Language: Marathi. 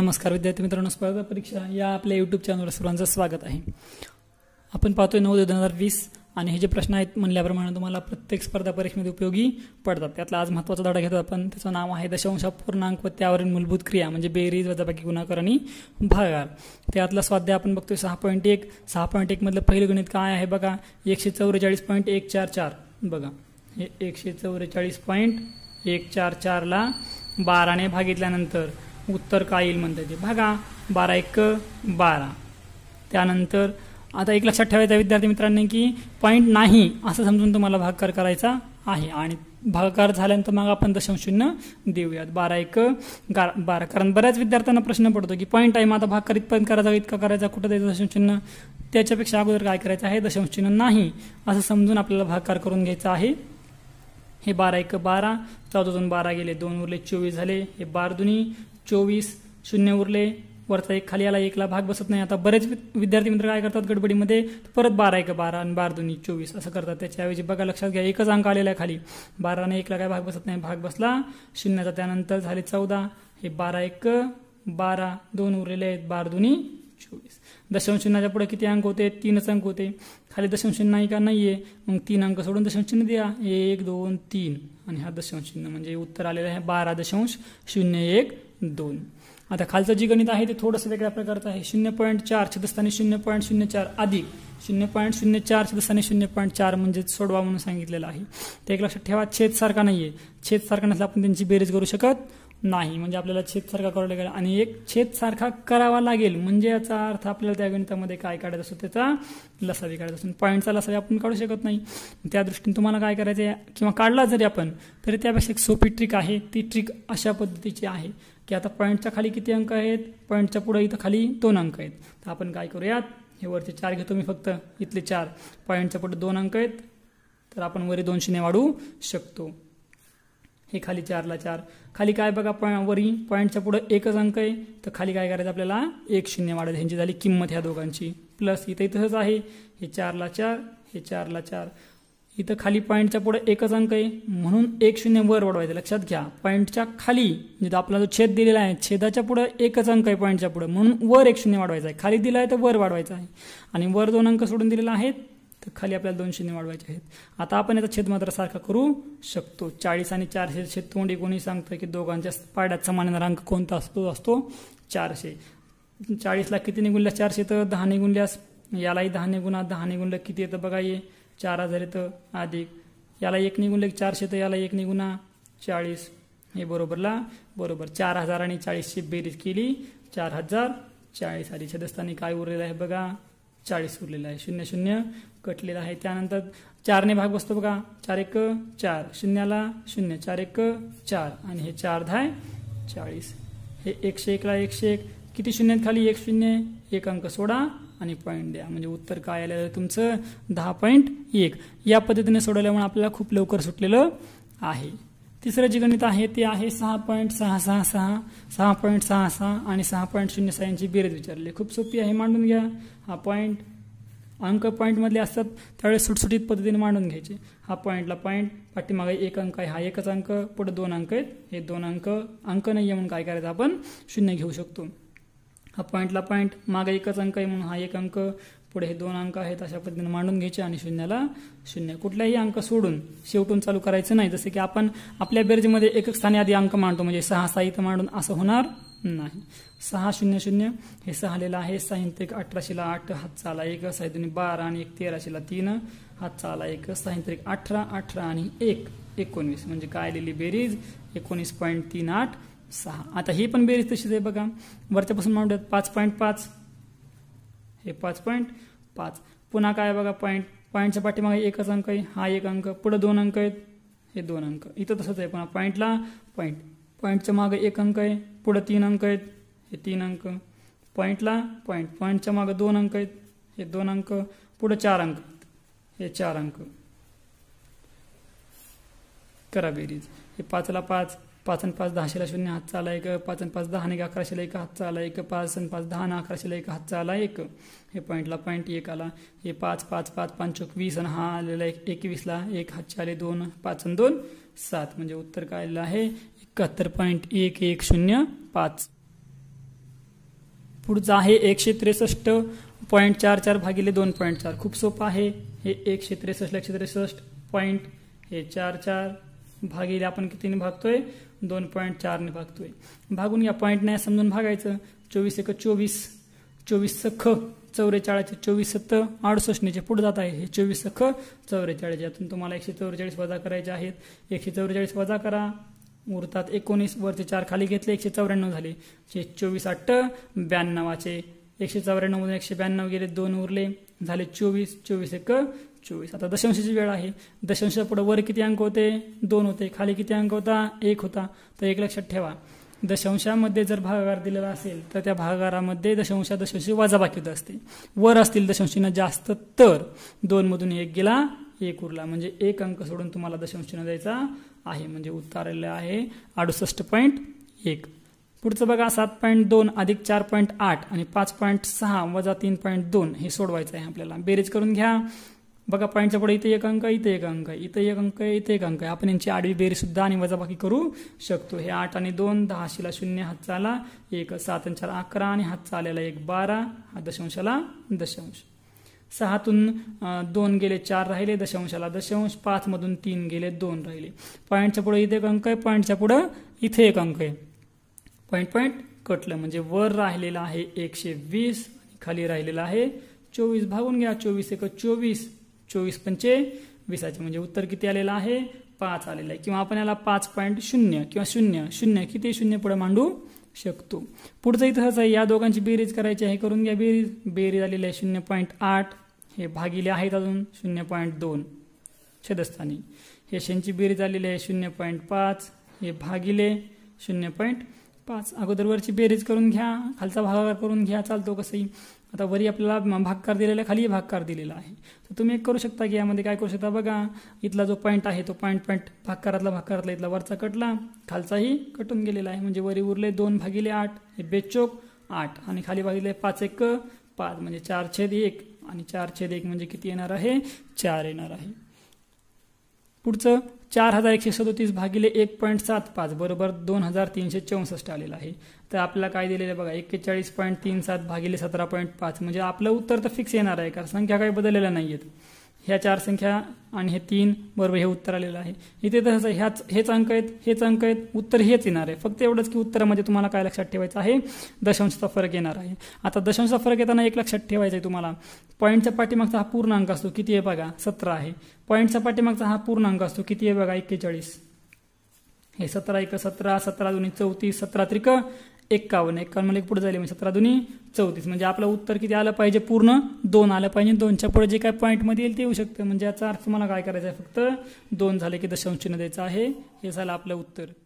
नमस्कार विद्यार्थी मित्रांनो स्पर्धा परीक्षा या आपल्या यूट्यूब चॅनलवर सर्वांचं स्वागत आहे आपण पाहतोय नऊ दोन हजार वीस आणि हे जे प्रश्न आहेत म्हणल्याप्रमाणे तुम्हाला प्रत्येक स्पर्धा परीक्षेमध्ये उपयोगी पडतात त्यातला आज महत्त्वाचा धडा घेतो आपण त्याचं नाव आहे दशांश पूर्णांक व त्यावरील मूलभूत क्रिया म्हणजे बेरीज वजाबाकी गुणाकार आणि भागार त्यातला स्वाध्याय आपण बघतोय सहा पॉईंट एक सहा पॉईंट मधलं पहिलं गणित काय आहे बघा एकशे चौवेचाळीस पॉईंट एक चार चार बघा हे एकशे चौवेचाळीस पॉईंट एक चार चारला बाराने भागितल्यानंतर उत्तर काय येईल म्हणता येते बघा बारा एक बारा त्यानंतर आता एक लक्षात ठेवायचं विद्यार्थी मित्रांनी की पॉईंट नाही असं समजून तुम्हाला भागकार करायचा आहे आणि भागकार झाल्यानंतर मग आपण दशांश शून्य देऊयात बारा एक बारा कारण बऱ्याच विद्यार्थ्यांना प्रश्न पडतो की पॉईंट आहे मग आता भाग इथपर्यंत करायचा इतका करायचा कुठं द्यायचं दशम त्याच्यापेक्षा अगोदर काय करायचं आहे दशांश चिन्ह नाही असं समजून आपल्याला भागकार करून घ्यायचा आहे हे बारा एक बारा चौदा दोन बारा गेले दोन उरले चोवीस झाले हे बार दुनी चोवीस शून्य उरले वरचा एक खाली आला एकला भाग बसत नाही आता बरेच विद्यार्थी मित्र काय करतात गडबडीमध्ये परत बारा एक बारा आणि बारा दोन्ही चोवीस असं करतात त्याच्याऐवजी बघा लक्षात घ्या एकच अंक आलेला आहे खाली बाराने एकला काय भाग बसत नाही भाग बसला शून्याचा त्यानंतर झाले चौदा हे बारा एक बारा दोन उरलेले आहेत बारा दोन्ही चोवीस दशांश चिन्हाच्या पुढे किती अंक होते तीनच अंक होते खाली दशांश चिन्ह आहे का नाहीये मग तीन अंक सोडून दशांश शून्य द्या एक दोन तीन आणि हा दशांश चिन्ह म्हणजे उत्तर आलेलं आहे बारा दशांश शून्य एक दोन आता खालचं जी गणित आहे ते थोडंसं वेगळ्या प्रकारचं आहे शून्य पॉईंट चार छदस्थानी शून्य पॉईंट शून्य चार अधिक शून्य पॉईंट शून्य चार छदस्थानी शून्य पॉईंट चार म्हणजे सोडवा म्हणून सांगितलेलं आहे ते एक लक्षात ठेवा छेदसारखा नाही आहे छेदसारखा नसला आपण त्यांची बेरीज करू शकत नाही म्हणजे आपल्याला छेदसारखा करावं लागेल आणि एक छेदसारखा करावा लागेल म्हणजे याचा अर्थ आपल्याला त्या गणितामध्ये काय काढायचा असतो त्याचा लसावी काढायचा असतो पॉईंटचा लसावी आपण काढू शकत नाही त्या दृष्टीने तुम्हाला काय करायचं आहे किंवा काढला जरी आपण तरी त्यापेक्षा एक सोपी ट्रिक आहे ती ट्रिक अशा पद्धतीची आहे की आता पॉईंटच्या खाली किती अंक आहेत पॉईंटच्या पुढे इथं खाली दोन अंक आहेत तर आपण काय करूयात हे वरचे चार घेतो मी फक्त इथले चार पॉईंटच्या पुढे दोन अंक आहेत तर आपण वरी दोनशेने वाढू शकतो हे खाली चारला चार खाली काय बघा वरी पॉईंटच्या पुढे एकच अंक आहे तर खाली काय करायचं आपल्याला एक शून्य वाढायचं ह्यांची झाली किंमत ह्या दोघांची प्लस इथं इथंच आहे हे चारला चार हे चारला चार इथं खाली पॉईंटच्या पुढे एकच अंक आहे म्हणून एक शून्य वर वाढवायचं लक्षात घ्या पॉईंटच्या खाली म्हणजे आपला जो छेद दिलेला आहे छेदाच्या पुढे एकच अंक आहे पॉईंटच्या पुढे म्हणून वर एक शून्य वाढवायचा आहे खाली दिला आहे तर वर वाढवायचा आहे आणि वर दोन अंक सोडून दिलेला आहेत तर खाली आपल्याला दोनशेने वाढवायचे आहेत आता आपण याचा छेद मात्र सारखा करू शकतो चाळीस आणि चारशे छेद तोंडी कोणी सांगतोय की दोघांच्या पाड्यात समान अंक कोणता असतो असतो चारशे चाळीसला किती निघूनल्या चारशे तर दहा निघूनल्यास यालाही दहा निघून दहा निघूनलं किती येतं बघा ये चार हजार येतं अधिक याला एक निघून चारशे तर याला एक निघुणा चाळीस हे बरोबरला बरोबर चार हजार आणि चाळीसची बेरीज केली चार हजार चाळीस आधी छेदस्थानी काय उरलेलं आहे बघा चाळीस उरलेला आहे शून्य शून्य कटलेला आहे त्यानंतर चारने भाग बसतो बघा चार एक चार शून्याला शून्य चार एक चार आणि हे चार धाय चाळीस हे एकशे एकला एकशे एक किती शून्यात खाली एक शून्य एक अंक सोडा आणि पॉईंट द्या म्हणजे उत्तर काय आलेलं तुमचं दहा पॉईंट एक या पद्धतीने सोडवल्यामुळे आपल्याला खूप लवकर सुटलेलं आहे तिसरं जे गणित आहे ते आहे सहा पॉईंट सहा सहा सहा सहा पॉईंट सहा सहा आणि सहा पॉईंट शून्य सहा यांची बेरीज विचारली खूप सोपी आहे मांडून घ्या हा पॉईंट अंक पॉईंटमधले असतात त्यावेळेस सुटसुटीत पद्धतीने मांडून घ्यायचे हा पॉईंटला पॉईंट पाठीमागे एक अंक आहे हा एकच अंक पुढे दोन अंक आहेत हे दोन अंक अंक नाही आहे म्हणून काय करायचं आपण शून्य घेऊ शकतो हा पॉईंटला पॉईंट मागे एकच अंक आहे म्हणून हा एक अंक पुढे हे दोन अंक आहेत अशा पद्धतीने मांडून घ्यायचे आणि शून्याला शून्य कुठलाही अंक सोडून शेवटून चालू करायचं नाही जसं की आपण आपल्या बेरजेमध्ये एक स्थानी आधी अंक मांडतो म्हणजे सहा सहा इथं मांडून असं होणार नाही सहा शून्य शून्य हे सहालेलं आहे साहित्य एक अठराशेला आठ हात चाला एक साहित्य बारा आणि एक तेराशेला तीन हात चाला एक साहित्य एक अठरा अठरा आणि एक एकोणवीस म्हणजे काय आलेली बेरीज एकोणीस पॉईंट तीन आठ सहा आता ही पण बेरीज तशीच आहे बघा वरच्यापासून मांडूयात पाच पॉईंट पाच हे पाच पॉईंट पाच पुन्हा काय बघा पॉईंट पॉईंटच्या पाठीमागे एकच अंक आहे हा एक अंक पुढे दोन अंक आहेत हे दोन अंक इथं तसंच आहे पुन्हा पॉईंटला पॉईंट पॉईंटच्या मागे एक अंक आहे पुढे तीन अंक आहेत हे तीन अंक पॉईंटला पॉईंट पॉईंटच्या मागे दोन अंक आहेत हे दोन अंक पुढे चार अंक हे चार अंक करा बेरीज हे पाचला पाच पाच आणि पाच दहाशेला शून्य हातचा आला एक पाच आणि पाच दहा आणि अकराशेला एक हातचा आला एक पाच आणि पाच दहा आणि अकराशेला एक हातचा आला एक हे पॉईंटला पॉईंट एक आला हे पाच पाच पाच पाच वीस आणि हा आलेला एक एकवीसला एक हातचे आले दोन पाच आणि दोन सात म्हणजे उत्तर काय आलेलं आहे एकाहत्तर पॉईंट एक एक शून्य पाच पुढचं आहे एकशे त्रेसष्ट पॉईंट चार चार भागिले दोन पॉईंट चार खूप सोपं आहे हे एकशे त्रेसष्ट एकशे त्रेसष्ट पॉईंट हे चार चार भागिले आपण कितीने भागतोय दोन पॉईंट चारने भागतोय भागून या पॉईंट नाही समजून भागायचं चोवीस एक चोवीस चोवीस सख चौवेचाळीसचे चोवीस सत्त अडुसष्टनेचे पुढे जात आहे हे चोवीस ख चौवेचाळीस यातून तुम्हाला एकशे चौवेचाळीस वजा करायचे आहेत एकशे चौवेचाळीस वजा करा उरतात एकोणीस वरचे चार खाली घेतले एकशे चौऱ्याण्णव झाले चोवीस अठ्ठ ब्याण्णवाचे एकशे चौऱ्याण्णव मधून एकशे ब्याण्णव गेले दोन उरले झाले चोवीस चोवीस एक चोवीस आता दशांशाची वेळ आहे दशांशा पुढे वर किती अंक होते दोन होते खाली किती अंक होता एक होता तर एक लक्षात ठेवा दशांशामध्ये जर भागाकार दिलेला असेल तर त्या भागाकारामध्ये दशांशा दशांशी होत असते वर असतील दशांशीनं जास्त तर दोनमधून एक गेला एक उरला म्हणजे एक अंक सोडून तुम्हाला दशांशीनं द्यायचा आहे म्हणजे उत्तर आहे अडुसष्ट पॉईंट एक पुढचं बघा सात पॉईंट दोन अधिक चार पॉईंट आठ आणि पाच पॉईंट सहा वजा तीन पॉईंट दोन हे सोडवायचं आहे आपल्याला बेरीज करून घ्या बघा पॉईंटच्या पुढे इथे एक अंक इथे एक अंक इथे एक अंक आहे इथे एक अंक आहे आपण यांची आडवी बेरी सुद्धा आणि वजाबाकी करू शकतो हे आठ आणि दोन दहा शिला शून्य हात चाला एक सात आणि अकरा आणि हात चालेला एक बारा हा दशांशाला दशांश सहातून दोन गेले चार राहिले दशांशाला दशांश पाच मधून तीन गेले दोन राहिले पॉईंटच्या पुढे इथे एक अंक आहे पॉईंटच्या पुढे इथे एक अंक आहे पॉईंट पॉईंट कटलं म्हणजे वर राहिलेला आहे एकशे वीस खाली राहिलेला आहे चोवीस भागून घ्या चोवीस एक चोवीस चोवीस पंचे वीसाचे म्हणजे उत्तर किती आलेलं आहे पाच आलेलं आहे किंवा आपण याला पाच पॉईंट शून्य किंवा शून्य शून्य किती शून्य पुढे मांडू शकतो पुढचं इतिहास आहे या दोघांची बेरीज करायची आहे करून घ्या बेरीज बेरीज आलेली आहे शून्य पॉईंट आठ हे भागिले आहेत अजून शून्य पॉईंट दोन छेदस्थानी हे शेंची बेरीज आलेली आहे शून्य पॉईंट पाच हे भागिले शून्य पॉईंट पाच वरची बेरीज करून घ्या खालचा भागाकार करून घ्या चालतो कसंही आता वरी आपल्याला भागकार दिलेला आहे खाली भागकार दिलेला आहे तर तुम्ही एक करू शकता की यामध्ये काय करू शकता बघा इथला जो पॉईंट आहे तो पॉईंट पॉईंट भागकारातला भागकारातला इथला वरचा कटला खालचाही कटून गेलेला आहे म्हणजे वरी उरले दोन भागिले आठ बेचोक आठ आणि खाली भागिले पाच एक पाच म्हणजे चार छेद एक आणि चार छेद एक म्हणजे किती येणार आहे चार येणार आहे पुढचं चार हजार एकशे सदोतीस भागिले एक पॉईंट सात पाच बरोबर दोन हजार तीनशे चौसष्ट आलेलं आहे तर आपल्याला काय दिलेलं आहे बघा एक्केचाळीस पॉईंट तीन सात भागिले सतरा पॉईंट पाच म्हणजे आपलं उत्तर तर फिक्स येणार आहे कारण संख्या काही बदललेल्या नाही आहेत ह्या चार संख्या आणि हे तीन बरोबर हे उत्तर आलेलं आहे इथे तसं ह्याच हेच अंक आहेत हेच अंक आहेत उत्तर हेच येणार आहे फक्त एवढंच की उत्तरामध्ये तुम्हाला काय लक्षात ठेवायचं आहे दशांशचा फरक येणार आहे आता दशांशचा फरक येताना एक लक्षात ठेवायचं आहे तुम्हाला पॉईंटच्या पाठीमागचा हा पूर्ण अंक असतो किती आहे बघा सतरा आहे पॉईंटच्या पाठीमागचा हा पूर्ण अंक असतो किती आहे बघा एक्केचाळीस हे सतरा एक सतरा सतरा दोन्ही चौतीस सतरा त्रिक एक्कावन्न एक्कावन्न म्हणजे पुढे झाले म्हणजे सतरा दोन्ही चौतीस म्हणजे आपलं उत्तर किती आलं पाहिजे पूर्ण दोन आलं पाहिजे दोनच्या पुढे जे काय पॉईंटमध्ये येईल ते येऊ शकतं म्हणजे याचा अर्थ मला काय करायचा आहे फक्त दोन झाले की दशांश चिन्ह द्यायचं आहे हे झालं आपलं उत्तर